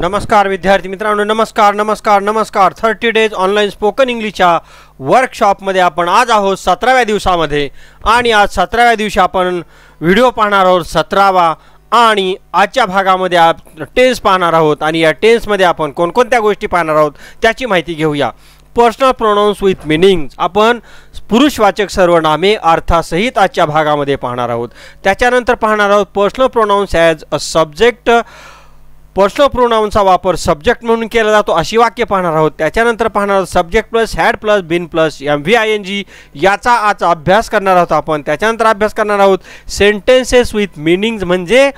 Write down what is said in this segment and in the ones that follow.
नमस्कार विद्यार्थी मित्रांनो नमस्कार नमस्कार नमस्कार थर्टी डेज ऑनलाईन स्पोकन इंग्लिशच्या वर्कशॉपमध्ये आपण आज आहोत सतराव्या दिवसामध्ये आणि आज सतराव्या दिवशी आपण व्हिडिओ पाहणार आहोत सतरावा आणि आजच्या भागामध्ये आप टेन्स पाहणार आहोत आणि या टेन्समध्ये आपण कोणकोणत्या गोष्टी पाहणार आहोत त्याची माहिती घेऊया पर्सनल प्रोनाउन्स विथ मिनिंग्स आपण पुरुषवाचक सर्वनामे अर्थासहित आजच्या भागामध्ये पाहणार आहोत त्याच्यानंतर पाहणार आहोत personal pronouns as a subject personal प्रोनाऊनचा वापर सब्जेक्ट म्हणून केला जातो अशी वाक्य पाहणार आहोत त्याच्यानंतर पाहणार आहोत subject plus had plus been plus M V I N G याचा आज अभ्यास करणार आहोत आपण त्याच्यानंतर अभ्यास करणार आहोत सेंटेन्सेस विथ मिनिंग्ज म्हणजे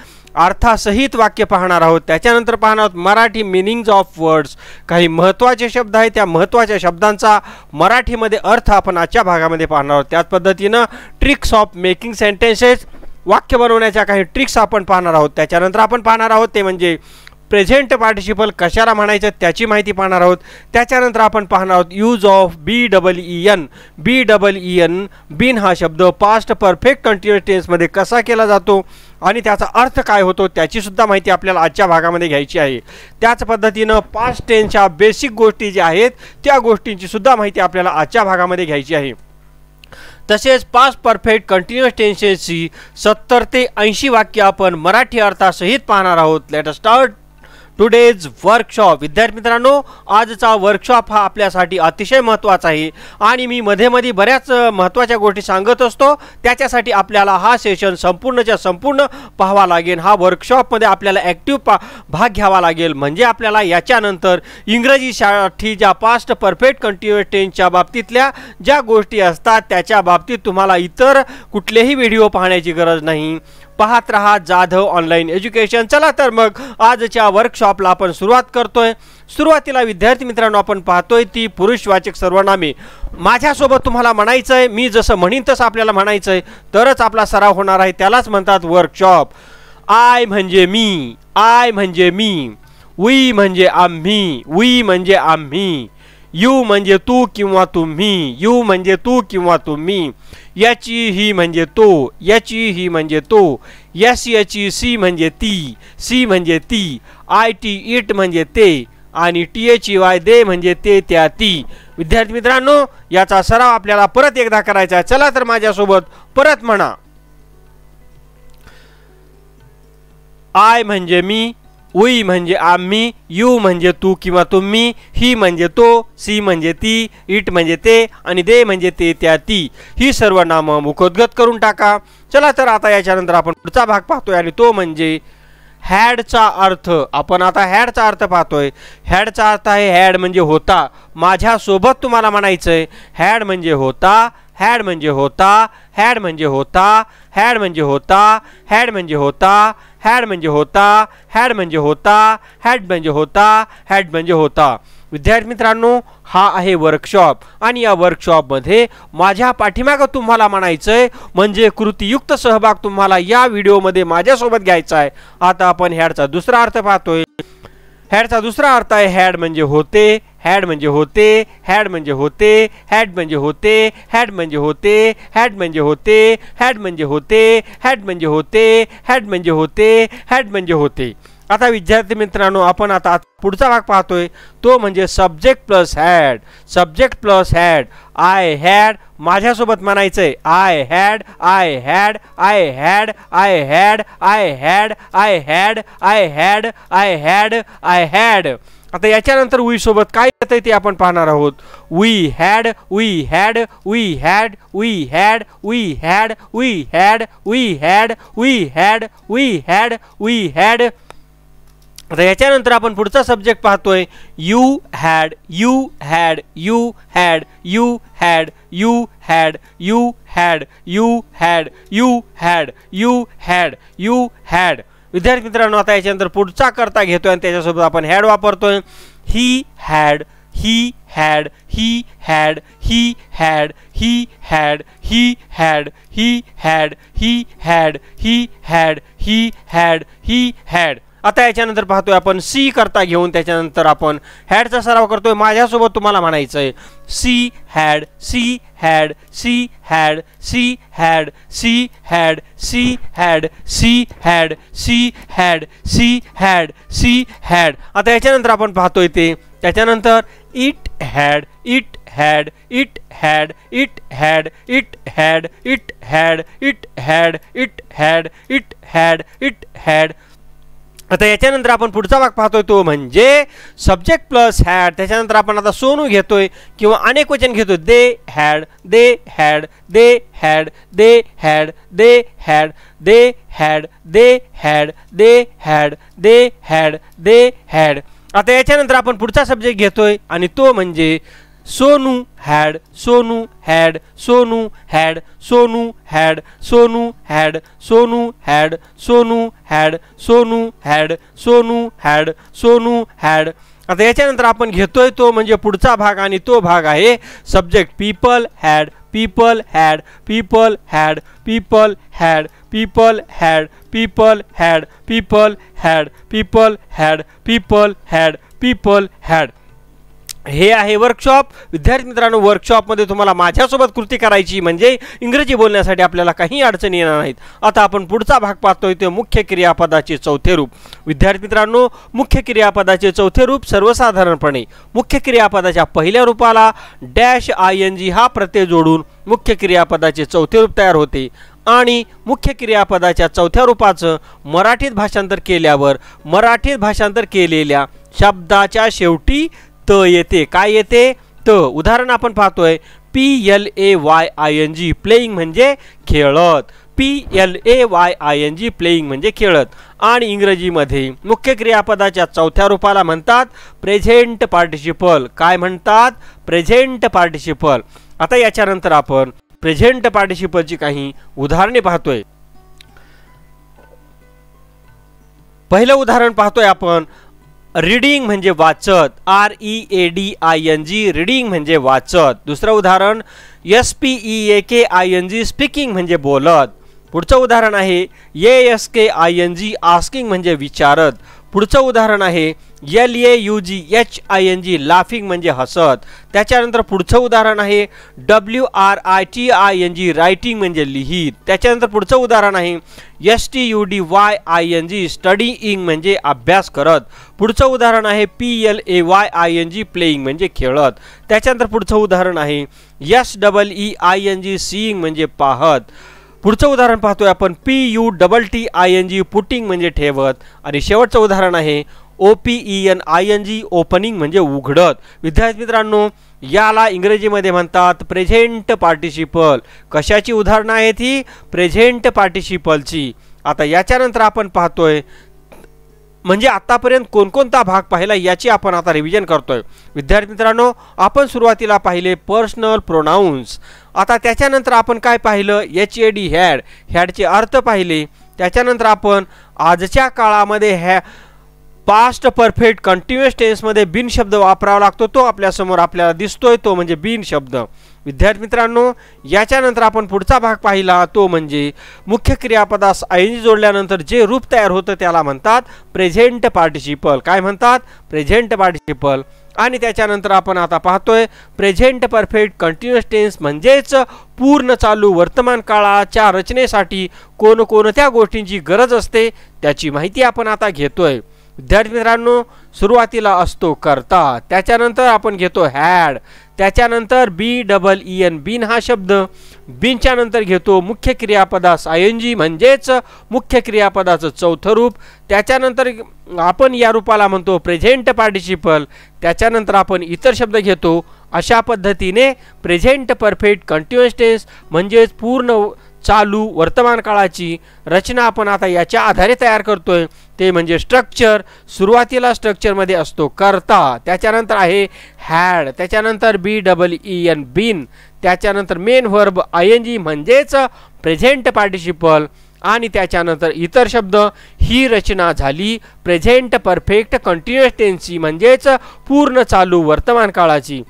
अर्थासहित वाक्य पाहणार आहोत त्याच्यानंतर पाहणार आहोत मराठी मिनिंग्ज ऑफ वर्ड्स काही महत्त्वाचे शब्द आहेत त्या महत्त्वाच्या शब्दांचा मराठीमध्ये अर्थ आपण आजच्या भागामध्ये पाहणार आहोत त्याच पद्धतीनं ट्रिक्स ऑफ मेकिंग सेंटेन्सेस वाक्य बनवण्याच्या काही ट्रिक्स आपण पाहणार आहोत त्याच्यानंतर आपण पाहणार आहोत ते म्हणजे प्रेझेंट पार्टिसिपल कशाला म्हणायचं त्याची माहिती पाहणार आहोत त्याच्यानंतर आपण पाहणार आहोत use of B double E N B double E N been हा शब्द पास्ट परफेक्ट कंटिन्युअस टेन्समध्ये कसा केला जातो आणि त्याचा अर्थ काय होतो त्याचीसुद्धा माहिती आपल्याला आजच्या भागामध्ये घ्यायची आहे त्याच पद्धतीनं पास्ट टेन्सच्या बेसिक गोष्टी ज्या आहेत त्या गोष्टींचीसुद्धा माहिती आपल्याला आजच्या भागामध्ये घ्यायची आहे तसेच पास्ट परफेक्ट कंटिन्युअस टेन्सेसची सत्तर ते ऐंशी वाक्य आपण मराठी अर्थासहित पाहणार आहोत लेट स्टार्ट टुडेज वर्कशॉप विद्यार्थी मित्रांनो आजचा वर्कशॉप हा आपल्यासाठी अतिशय महत्त्वाचा आहे आणि मी मध्ये मध्ये बऱ्याच महत्त्वाच्या गोष्टी सांगत असतो त्याच्यासाठी आपल्याला हा सेशन संपूर्णच्या संपूर्ण पाहावा लागेल हा वर्कशॉपमध्ये आपल्याला ॲक्टिव्ह पा भाग घ्यावा लागेल म्हणजे आपल्याला याच्यानंतर इंग्रजीसाठी ज्या पास्ट परफेक्ट कंटिन्युअस टेनच्या बाबतीतल्या ज्या गोष्टी असतात त्याच्या बाबतीत तुम्हाला इतर कुठलेही व्हिडिओ पाहण्याची गरज नाही पाहत रहा जाधव ऑनलाईन एज्युकेशन चला तर मग आजच्या वर्कशॉपला आपण सुरुवात करतोय सुरुवातीला विद्यार्थी मित्रांनो आपण पाहतोय ती पुरुषवाचक सर्वनामे माझ्यासोबत तुम्हाला म्हणायचं आहे मी जसं म्हणीन तसं आपल्याला म्हणायचं आहे तरच आपला सराव होणार आहे त्यालाच म्हणतात वर्कशॉप आय म्हणजे मी आय म्हणजे मी उई म्हणजे आम्ही उई म्हणजे आम्ही यू म्हणजे तू किंवा तुम्ही यू म्हणजे तू किंवा तुम्ही याची ही म्हणजे तो याची ही म्हणजे तो यस याची सी म्हणजे ती सी म्हणजे ती आय टी इट म्हणजे ते आणि T H E Y they म्हणजे ते त्या ती विद्यार्थी मित्रांनो याचा सराव आपल्याला परत एकदा करायचा चला तर माझ्यासोबत परत म्हणा आय म्हणजे मी उई म्हणजे आम्ही यू म्हणजे तू किंवा तुम्ही ही म्हणजे तो सी म्हणजे ती इट म्हणजे ते आणि दे म्हणजे ते त्या ती ही सर्व नामं मुखोद्गत करून टाका चला तर आता याच्यानंतर आपण पुढचा भाग पाहतोय आणि तो म्हणजे हॅडचा अर्थ आपण आता हॅडचा अर्थ पाहतोय हॅडचा अर्थ आहे हॅड म्हणजे होता माझ्यासोबत तुम्हाला म्हणायचं आहे हॅड म्हणजे होता हॅड म्हणजे होता हॅड म्हणजे होता हॅड म्हणजे होता हॅड म्हणजे होता हॅड म्हणजे होता हॅड म्हणजे होता हॅड म्हणजे होता हॅड म्हणजे होता विद्यार्थी मित्रांनो हा आहे वर्कशॉप आणि या वर्कशॉपमध्ये माझ्या पाठीमागं तुम्हाला म्हणायचं आहे म्हणजे कृतीयुक्त सहभाग तुम्हाला या व्हिडिओमध्ये माझ्यासोबत घ्यायचा आहे आता आपण हॅडचा दुसरा अर्थ पाहतोय हॅडचा दुसरा अर्थ आहे हॅड म्हणजे होते हॅड म्हणजे होते हॅड म्हणजे होते हॅड म्हणजे होते हॅड म्हणजे होते हॅड म्हणजे होते हॅड म्हणजे होते हॅड म्हणजे होते हॅड म्हणजे होते हॅड म्हणजे होते आता विद्यार्थी मित्रांनो आपण आता पुढचा भाग पाहतोय तो म्हणजे subject plus had subject plus had I had माझ्यासोबत म्हणायचं आहे I had I had I had I had I had I had I had I had I had आता याच्यानंतर सोबत काय आहे ते आपण पाहणार आहोत we had we had we had we had we had we had we had we had we had we had आता याच्यानंतर आपण पुढचा सब्जेक्ट पाहतोय you had you had you had you had you had you had you had you had you had you had विद्यार्थी मित्रांनो आता याच्यानंतर पुढचा करता घेतो आणि त्याच्यासोबत आपण हॅड वापरतोय he had he had he had he had he had he had he had he had he had he had he had आता याच्यानंतर पाहतोय आपण सी करता घेऊन त्याच्यानंतर आपण हॅडचा सराव करतोय माझ्यासोबत तुम्हाला म्हणायचं आहे she had she had she had she had she had she had she had she had she had she had आता याच्यानंतर आपण पाहतोय ते त्याच्यानंतर it had it had it had it had it had it had it had it had it had it had आता याच्यानंतर आपण पुढचा भाग पाहतोय तो म्हणजे सब्जेक्ट प्लस हॅड त्याच्यानंतर आपण आता सोनू घेतोय किंवा अनेक वचन घेतोय they had they had they had they had they had they had they had they had they had they had आता याच्यानंतर आपण पुढचा सब्जेक्ट घेतोय आणि तो म्हणजे Sonu had Sonu had Sonu had Sonu had Sonu had Sonu had Sonu had Sonu had Sonu had Sonu had आता याच्यानंतर आपण घेतोय तो म्हणजे पुढचा भाग आणि तो भाग आहे subject people had people had people had people had people had people had people had people had people had people had हे आहे वर्कशॉप विद्यार्थी मित्रांनो वर्कशॉपमध्ये तुम्हाला माझ्यासोबत कृती करायची म्हणजे इंग्रजी बोलण्यासाठी आपल्याला काही अडचणी येणार नाहीत आता आपण पुढचा भाग पाहतोय ते मुख्य क्रियापदाचे चौथे रूप विद्यार्थी मित्रांनो मुख्य क्रियापदाचे चौथे रूप सर्वसाधारणपणे मुख्य क्रियापदाच्या पहिल्या रूपाला डॅश आय एन जी हा प्रत्यय जोडून मुख्य क्रियापदाचे चौथे रूप तयार होते आणि मुख्य क्रियापदाच्या चौथ्या रूपाचं मराठीत भाषांतर केल्यावर मराठीत भाषांतर केलेल्या शब्दाच्या शेवटी त येते काय येते त उदाहरण आपण पाहतोय P L A Y I N G playing म्हणजे खेळत P L A Y I N G playing म्हणजे खेळत आणि इंग्रजीमध्ये मुख्य क्रियापदाच्या चौथ्या रूपाला म्हणतात प्रेझेंट पार्टिसिपल काय म्हणतात प्रेझेंट पार्टिसिपल आता याच्यानंतर आपण प्रेझेंट पार्टिसिपलची काही उदाहरणे पाहतोय पहिलं उदाहरण पाहतोय आपण रीडिंग म्हणजे वाचत R E A D I N G reading म्हणजे वाचत दुसरं उदाहरण S P E A K I N G speaking म्हणजे बोलत पुढचं उदाहरण आहे A S K I N G asking म्हणजे विचारत पुढचं उदाहरण आहे L A U G H I N G laughing म्हणजे हसत त्याच्यानंतर पुढचं उदाहरण आहे W R I T I N G writing म्हणजे लिहित त्याच्यानंतर पुढचं उदाहरण आहे S T U D Y I N G studying म्हणजे अभ्यास करत पुढचं उदाहरण आहे P L A Y I N G playing म्हणजे खेळत त्याच्यानंतर पुढचं उदाहरण आहे S double E I N G seeing म्हणजे पाहत पुढचं उदाहरण पाहतोय आपण P U double T I N G putting म्हणजे ठेवत आणि शेवटचं उदाहरण आहे O P E N I N G opening म्हणजे उघडत विद्यार्थी मित्रांनो याला इंग्रजीमध्ये म्हणतात प्रेझेंट पार्टिसिपल कशाची उदाहरणं आहेत ही प्रेझेंट पार्टिसिपलची आता याच्यानंतर आपण पाहतोय म्हणजे आत्तापर्यंत कोणकोणता भाग पाहिला याची आपण आता रिव्हिजन करतोय विद्यार्थी मित्रांनो आपण सुरुवातीला पाहिले पर्सनल प्रोनाऊन्स आता त्याच्यानंतर आपण काय पाहिलं एच ए डी हॅड हॅडचे अर्थ पाहिले त्याच्यानंतर आपण आजच्या काळामध्ये हॅ पास्ट परफेक्ट कंटिन्युअस टेन्समध्ये बिन शब्द वापरावा लागतो तो आपल्यासमोर आपल्याला दिसतोय तो म्हणजे बिन शब्द विद्यार्थी मित्रांनो याच्यानंतर आपण पुढचा भाग पाहिला तो म्हणजे मुख्य क्रियापदास ऐन जोडल्यानंतर जे रूप तयार होतं त्याला म्हणतात प्रेझेंट पार्टिसिपल काय म्हणतात प्रेझेंट पार्टिसिपल आणि त्याच्यानंतर आपण आता पाहतोय प्रेझेंट परफेक्ट कंटिन्युअस टेन्स म्हणजेच पूर्ण चालू वर्तमान काळाच्या रचनेसाठी कोणकोणत्या गोष्टींची गरज असते त्याची माहिती आपण आता घेतोय विद्यार्थी मित्रांनो सुरुवातीला असतो करता त्याच्यानंतर आपण घेतो हॅड त्याच्यानंतर B double E N been हा शब्द बीनच्या नंतर घेतो मुख्य क्रियापदास आय एन जी म्हणजेच मुख्य क्रियापदाचं चौथं रूप त्याच्यानंतर आपण या रूपाला म्हणतो प्रेझेंट पार्टिसिपल त्याच्यानंतर आपण इतर शब्द घेतो अशा पद्धतीने प्रेझेंट परफेक्ट कंटिन्युअस टेन्स म्हणजेच पूर्ण चालू वर्तमान काळाची रचना आपण आता याच्या आधारे तयार करतोय ते म्हणजे स्ट्रक्चर सुरुवातीला स्ट्रक्चरमध्ये असतो करता त्याच्यानंतर आहे हॅड त्याच्यानंतर B double E N been त्याच्यानंतर main verb I N G म्हणजेच प्रेझेंट पार्टिसिपल आणि त्याच्यानंतर इतर शब्द ही रचना झाली प्रेझेंट परफेक्ट कंटिन्युअस टेन्सी म्हणजेच पूर्ण चालू वर्तमान काळाची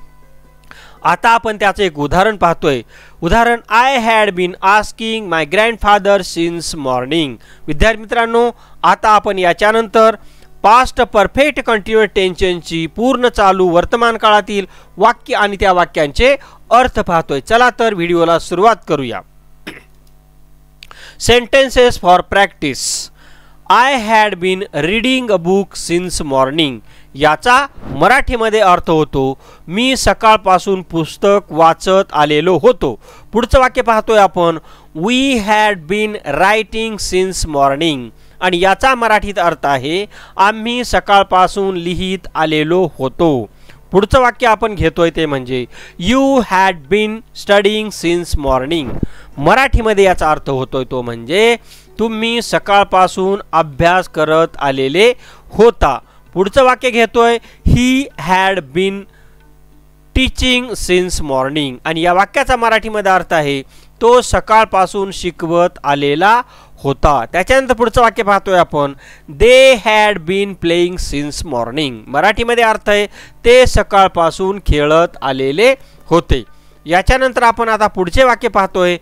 आता आपण त्याचं एक उदाहरण पाहतोय उदाहरण I had been asking my grandfather since morning विद्यार्थी मित्रांनो आता आपण याच्यानंतर पास्ट परफेक्ट कंटिन्युअस टेन्शनची पूर्ण चालू वर्तमान काळातील वाक्य आणि त्या वाक्यांचे अर्थ पाहतोय चला तर व्हिडिओला सुरुवात करूया sentences for practice I had been reading a book since morning याचा मराठीमध्ये अर्थ होतो मी सकाळपासून पुस्तक वाचत आलेलो होतो पुढचं वाक्य पाहतोय आपण we had been writing since morning आणि याचा मराठीत अर्थ आहे आम्ही सकाळपासून लिहित आलेलो होतो पुढचं वाक्य आपण घेतोय ते म्हणजे you had been studying since morning मराठीमध्ये याचा अर्थ होतोय तो म्हणजे तुम्ही सकाळपासून अभ्यास करत आलेले होता पुढचं वाक्य घेतोय he had been teaching since morning आणि या वाक्याचा मराठीमध्ये अर्थ आहे तो सकाळपासून शिकवत आलेला होता त्याच्यानंतर पुढचं वाक्य पाहतोय आपण they had been playing since morning मराठीमध्ये अर्थ आहे ते सकाळपासून खेळत आलेले होते याच्यानंतर आपण आता पुढचे वाक्य पाहतोय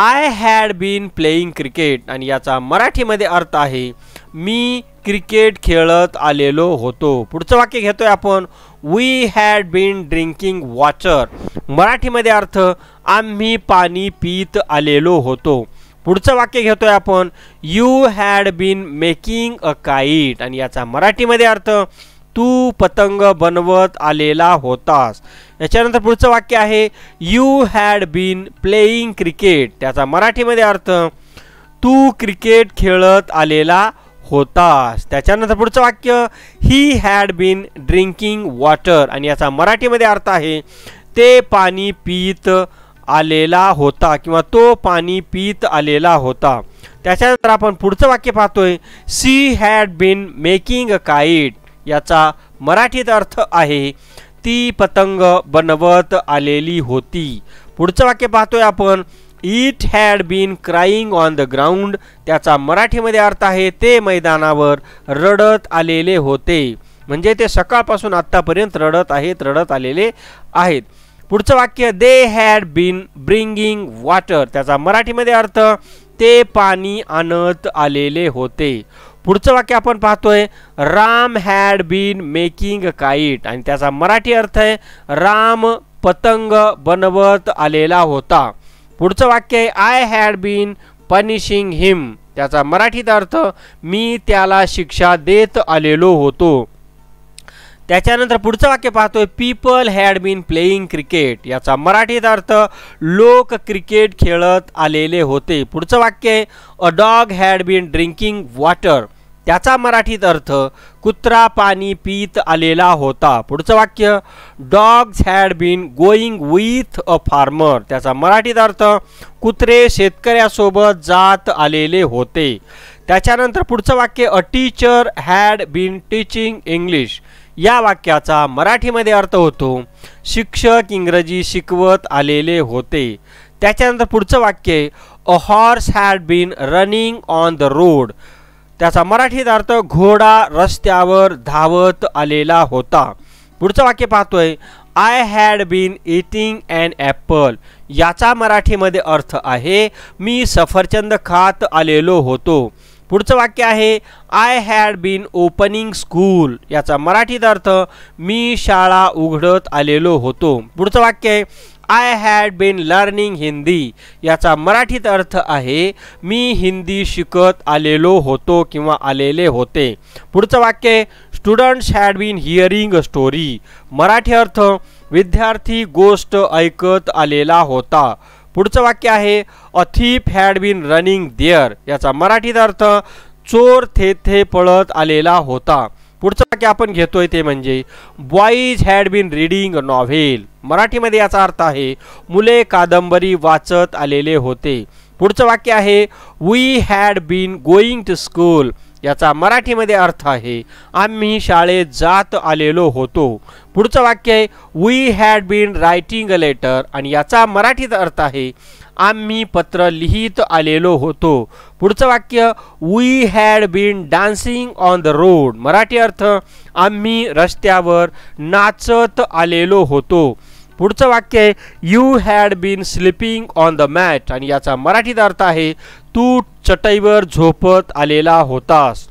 I had been playing cricket आणि याचा मराठीमध्ये अर्थ आहे मी क्रिकेट खेळत आलेलो होतो पुढचं वाक्य घेतोय आपण we had been drinking water मराठीमध्ये अर्थ आम्ही पाणी पित आलेलो होतो पुढचं वाक्य घेतोय आपण you had been making a kite आणि याचा मराठीमध्ये अर्थ तू पतंग बनवत आलेला होतास याच्यानंतर पुढचं वाक्य आहे you had been playing cricket त्याचा मराठीमध्ये अर्थ तू क्रिकेट खेळत आलेला होतास त्याच्यानंतर पुढचं वाक्य he had been drinking water आणि याचा मराठीमध्ये अर्थ आहे ते पाणी पित आलेला होता किंवा तो पाणी पित आलेला होता त्याच्यानंतर आपण पुढचं वाक्य पाहतोय she had been making kite याचा मराठीत अर्थ आहे ती पतंग बनवत आलेली होती पुढचं वाक्य पाहतोय आपण it had been crying on the ground त्याचा मराठीमध्ये अर्थ आहे ते मैदानावर रडत आलेले होते म्हणजे ते सकाळपासून आत्तापर्यंत रडत आहेत रडत आलेले आहेत पुढचं वाक्य they had been bringing water त्याचा मराठीमध्ये अर्थ ते पाणी आणत आलेले होते पुढचं वाक्य आपण पाहतोय Ram had been making kite आणि त्याचा मराठी अर्थ आहे राम पतंग बनवत आलेला होता पुढचं वाक्य आहे I had been punishing him त्याचा मराठीत अर्थ मी त्याला शिक्षा देत आलेलो होतो त्याच्यानंतर पुढचं वाक्य पाहतोय people had been playing cricket याचा मराठीत अर्थ लोक क्रिकेट खेळत आलेले होते पुढचं वाक्य आहे a dog had been drinking water त्याचा मराठीत अर्थ कुत्रा पाणी पीत आलेला होता पुढचं वाक्य dogs had been going with a farmer त्याचा मराठीत अर्थ कुत्रे शेतकऱ्यासोबत जात आलेले होते त्याच्यानंतर पुढचं वाक्य a teacher had been teaching English या वाक्याचा मराठीमध्ये अर्थ होतो शिक्षक इंग्रजी शिकवत आलेले होते त्याच्यानंतर पुढचं वाक्य a horse had been running on the road त्याचा मराठीत अर्थ घोडा रस्त्यावर धावत आलेला होता पुढचं वाक्य पाहतोय I had been eating and apple याचा मराठीमध्ये अर्थ आहे मी सफरचंद खात आलेलो होतो पुढचं वाक्य आहे I had been opening school याचा मराठीत अर्थ मी शाळा उघडत आलेलो होतो पुढचं वाक्य आहे I had been learning Hindi याचा मराठीत अर्थ आहे मी हिंदी शिकत आलेलो होतो किंवा आलेले होते पुढचं वाक्य students had been hearing a story Marathi अर्थ विद्यार्थी गोष्ट ऐकत आलेला होता पुढचं वाक्य आहे a had been running there याचा मराठीत अर्थ चोर थेथे पळत आलेला होता पुढचं वाक्य आपण घेतोय ते म्हणजे boys had been reading novel मराठीमध्ये याचा अर्थ आहे मुले कादंबरी वाचत आलेले होते पुढचं वाक्य आहे we had been going to school याचा मराठीमध्ये अर्थ आहे आम्ही शाळेत जात आलेलो होतो पुढचं वाक्य आहे we had been writing a letter आणि याचा मराठीत अर्थ आहे आम्ही पत्र लिहित आलेलो होतो पुढचं वाक्य we had been dancing on the road Marathi अर्थ आम्ही रस्त्यावर नाचत आलेलो होतो पुढचं वाक्य आहे you had been sleeping on the mat आणि याचा मराठीत अर्थ आहे तू चटईवर झोपत आलेला होतास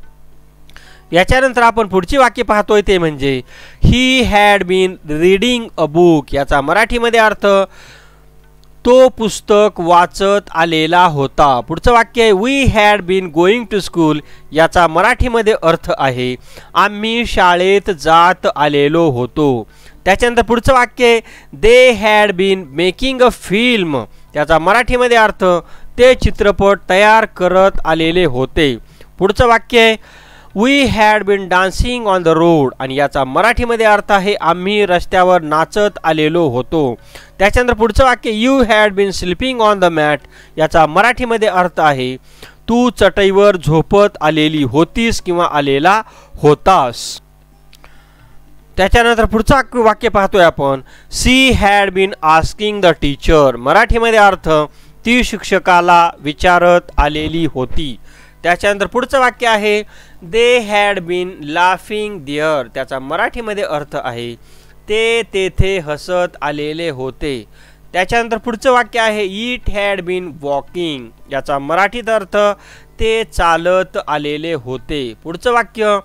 याच्यानंतर आपण पुढची वाक्य पाहतोय ते म्हणजे he had been reading a book याचा मराठीमध्ये अर्थ तो पुस्तक वाचत आलेला होता पुढचं वाक्य आहे we had been going to school याचा मराठीमध्ये अर्थ आहे आम्ही शाळेत जात आलेलो होतो त्याच्यानंतर पुढचं वाक्य आहे they had been making a film त्याचा मराठीमध्ये अर्थ ते चित्रपट तयार करत आलेले होते पुढचं वाक्य आहे we had been dancing on the road आणि याचा मराठीमध्ये अर्थ आहे आम्ही रस्त्यावर नाचत आलेलो होतो त्याच्यानंतर पुढचं वाक्य you had been sleeping on the mat याचा मराठीमध्ये अर्थ आहे तू चटईवर झोपत आलेली होतीस किंवा आलेला होतास त्याच्यानंतर पुढचं वाक्य पाहतोय आपण she had been asking the teacher मराठीमध्ये अर्थ ती शिक्षकाला विचारत आलेली होती त्याच्यानंतर पुढचं वाक्य आहे they had been laughing there त्याचा मराठीमध्ये अर्थ आहे ते तेथे हसत आलेले होते त्याच्यानंतर पुढचं वाक्य आहे इट हॅड बीन वॉकिंग याचा मराठीत अर्थ ते चालत आलेले होते पुढचं वाक्य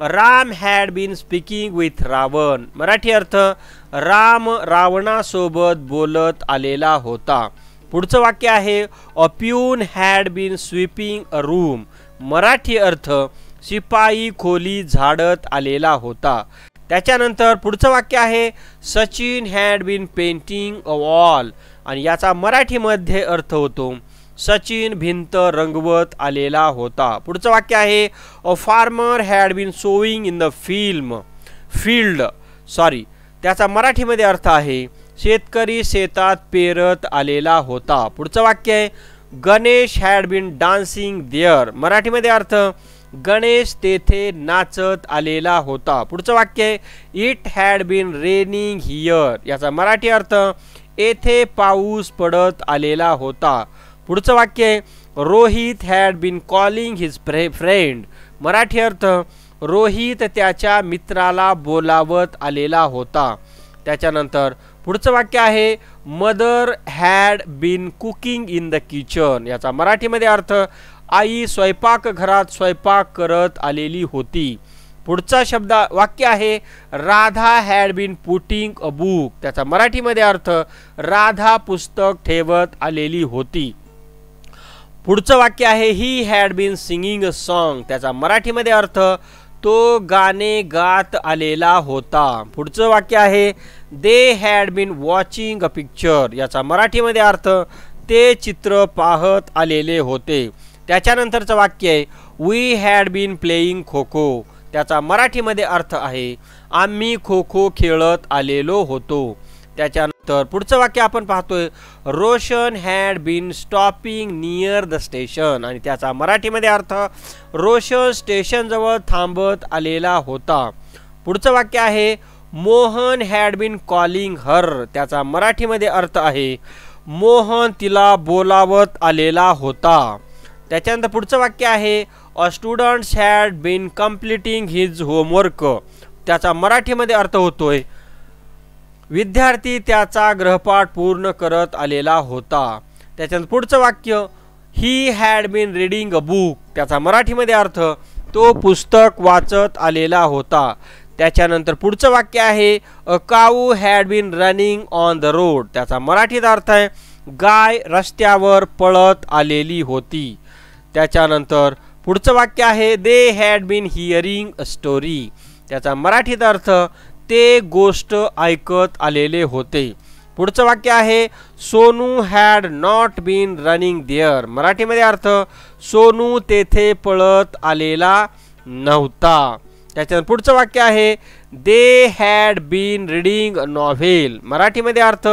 Ram had been speaking with Ravan Marathi अर्थ राम रावणासोबत बोलत आलेला होता पुढचं वाक्य आहे a peon had been sweeping a room Marathi अर्थ शिपाई खोली झाडत आलेला होता त्याच्यानंतर पुढचं वाक्य आहे Sachin had been painting a wall आणि याचा मराठीमध्ये अर्थ होतो सचिन भिंत रंगवत आलेला होता पुढचं वाक्य आहे a farmer had been sowing in the film field sorry त्याचा मराठीमध्ये अर्थ आहे शेतकरी शेतात पेरत आलेला होता पुढचं वाक्य आहे Ganesh had been dancing there मराठीमध्ये अर्थ गणेश तेथे नाचत आलेला होता पुढचं वाक्य आहे it had been raining here याचा मराठी अर्थ येथे पाऊस पडत आलेला होता पुढचं वाक्य आहे Rohit had been calling his फ्रे फ्रेंड मराठी अर्थ रोहित त्याच्या मित्राला बोलावत आलेला होता त्याच्यानंतर पुढचं वाक्य आहे mother had been cooking in the kitchen याचा मराठीमध्ये अर्थ आई स्वयंपाक घरात स्वयंपाक करत आलेली होती पुढचा शब्द वाक्य आहे Radha had been putting a book त्याचा मराठीमध्ये अर्थ राधा पुस्तक ठेवत आलेली होती पुढचं वाक्य आहे he had been singing a song त्याचा मराठीमध्ये अर्थ तो गाणे गात आलेला होता पुढचं वाक्य आहे they had been watching a picture याचा मराठीमध्ये अर्थ ते चित्र पाहत आलेले होते त्याच्यानंतरचं वाक्य आहे we had been playing kho kho त्याचा मराठीमध्ये अर्थ आहे आम्ही खो खो खेळत आलेलो होतो त्याच्या तर पुढचं वाक्य आपण पाहतोय Roshan had been stopping near the station आणि त्याचा मराठीमध्ये अर्थ रोशन स्टेशनजवळ थांबत आलेला होता पुढचं वाक्य आहे Mohan had been calling her त्याचा मराठीमध्ये अर्थ आहे मोहन तिला बोलावत आलेला होता त्याच्यानंतर पुढचं वाक्य आहे a students had been completing his homework त्याचा मराठीमध्ये अर्थ होतोय विद्यार्थी त्याचा ग्रहपाठ पूर्ण करत आलेला होता त्याच्यानंतर पुढचं वाक्य he had been reading a book त्याचा मराठीमध्ये अर्थ तो पुस्तक वाचत आलेला होता त्याच्यानंतर पुढचं वाक्य आहे a cow had been running on the road त्याचा मराठीत अर्थ आहे गाय रस्त्यावर पळत आलेली होती त्याच्यानंतर पुढचं वाक्य आहे they had been hearing a story त्याचा मराठीत अर्थ ते गोष्ट ऐकत आलेले होते पुढचं वाक्य आहे Sonu had not been running there मराठीमध्ये अर्थ सोनू तेथे पळत आलेला नव्हता त्याच्यानंतर पुढचं वाक्य आहे they had been reading novel मराठीमध्ये अर्थ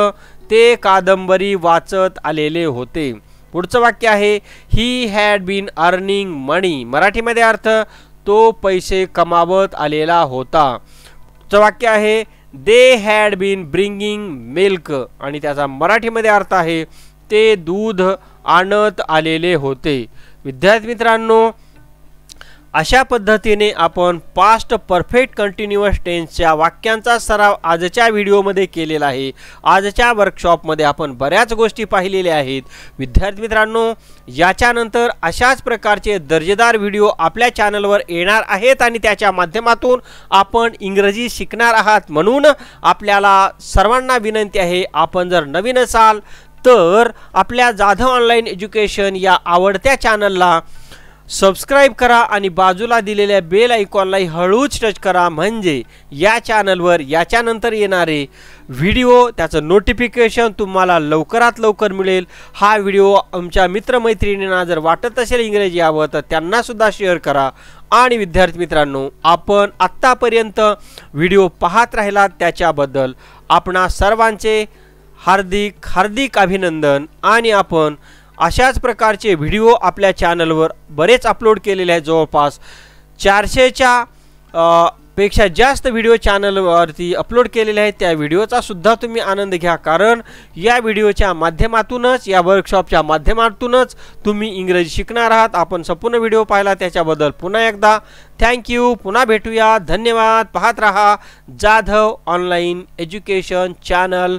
ते कादंबरी वाचत आलेले होते पुढचं वाक्य आहे ही हॅड बीन अर्निंग मणी मराठीमध्ये अर्थ तो पैसे कमावत आलेला होता चं वाक्य आहे they had been bringing milk आणि त्याचा मराठीमध्ये अर्थ आहे ते दूध आणत आलेले होते विद्यार्थी मित्रांनो अशा पद्धतीने आपण पास्ट परफेक्ट कंटिन्युअस टेन्सच्या वाक्यांचा सराव आजच्या व्हिडिओमध्ये केलेला आहे आजच्या वर्कशॉपमध्ये आपण बऱ्याच गोष्टी पाहिलेल्या आहेत विद्यार्थी मित्रांनो याच्यानंतर अशाच प्रकारचे दर्जेदार व्हिडिओ आपल्या चॅनलवर येणार आहेत आणि त्याच्या माध्यमातून आपण इंग्रजी शिकणार आहात म्हणून आपल्याला सर्वांना विनंती आहे आपण जर नवीन असाल तर आपल्या जाधव ऑनलाईन एज्युकेशन या आवडत्या चॅनलला सबस्क्राईब करा आणि बाजूला दिलेल्या बेल आयकॉनलाही हळूच टच करा म्हणजे या चॅनलवर याच्यानंतर येणारे व्हिडिओ त्याचं नोटिफिकेशन तुम्हाला लवकरात लवकर मिळेल हा व्हिडिओ आमच्या मित्रमैत्रिणींना जर वाटत असेल इंग्रजी यावं तर त्यांनासुद्धा शेअर करा आणि विद्यार्थी मित्रांनो आपण आत्तापर्यंत व्हिडिओ पाहत राहिला त्याच्याबद्दल आपणा सर्वांचे हार्दिक हार्दिक अभिनंदन आणि आपण अशाच प्रकारचे व्हिडिओ आपल्या चॅनलवर बरेच अपलोड केलेले आहेत जवळपास चारशेच्या पेक्षा जास्त व्हिडिओ चॅनलवरती अपलोड केलेले आहेत त्या व्हिडिओचा सुद्धा तुम्ही आनंद घ्या कारण या व्हिडिओच्या माध्यमातूनच या वर्कशॉपच्या माध्यमातूनच तुम्ही इंग्रजी शिकणार आहात आपण संपूर्ण व्हिडिओ पाहिला त्याच्याबद्दल पुन्हा एकदा थँक्यू पुन्हा भेटूया धन्यवाद पाहत रहा जाधव ऑनलाईन एज्युकेशन चॅनल